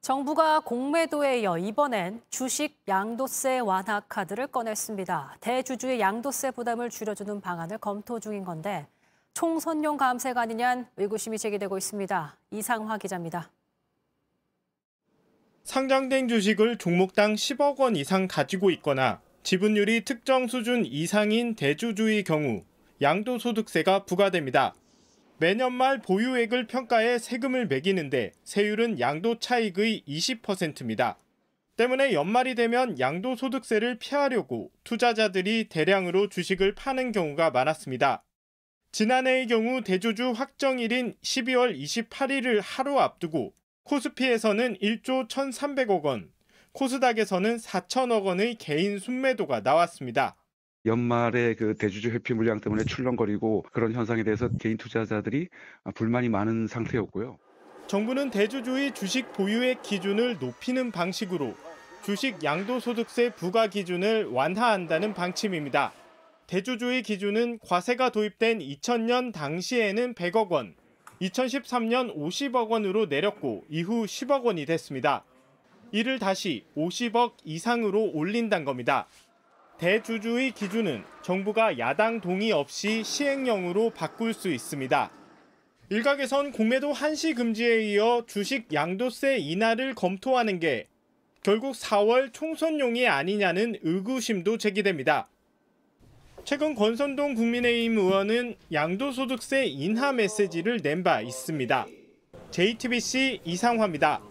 정부가 공매도에 이어 이번엔 주식 양도세 완화 카드를 꺼냈습니다. 대주주의 양도세 부담을 줄여주는 방안을 검토 중인 건데 총선용 감세가 아니냐는 의구심이 제기되고 있습니다. 이상화 기자입니다. 상장된 주식을 종목당 10억 원 이상 가지고 있거나 지분율이 특정 수준 이상인 대주주의 경우 양도소득세가 부과됩니다. 매년 말 보유액을 평가해 세금을 매기는데 세율은 양도 차익의 20%입니다. 때문에 연말이 되면 양도소득세를 피하려고 투자자들이 대량으로 주식을 파는 경우가 많았습니다. 지난해의 경우 대주주 확정일인 12월 28일을 하루 앞두고 코스피에서는 1조 1,300억 원, 코스닥에서는 4천억 원의 개인 순매도가 나왔습니다. 연말에 그 대주주 회피 물량 때문에 출렁거리고 그런 현상에 대해서 개인 투자자들이 아, 불만이 많은 상태였고요. 정부는 대주주의 주식 보유의 기준을 높이는 방식으로 주식 양도소득세 부과 기준을 완화한다는 방침입니다. 대주주의 기준은 과세가 도입된 2000년 당시에는 100억 원, 2013년 50억 원으로 내렸고 이후 10억 원이 됐습니다. 이를 다시 50억 이상으로 올린단 겁니다. 대주주의 기준은 정부가 야당 동의 없이 시행령으로 바꿀 수 있습니다. 일각에선 공매도 한시 금지에 이어 주식 양도세 인하를 검토하는 게 결국 4월 총선용이 아니냐는 의구심도 제기됩니다. 최근 권선동 국민의힘 의원은 양도소득세 인하 메시지를 낸 바 있습니다. JTBC 이상화입니다.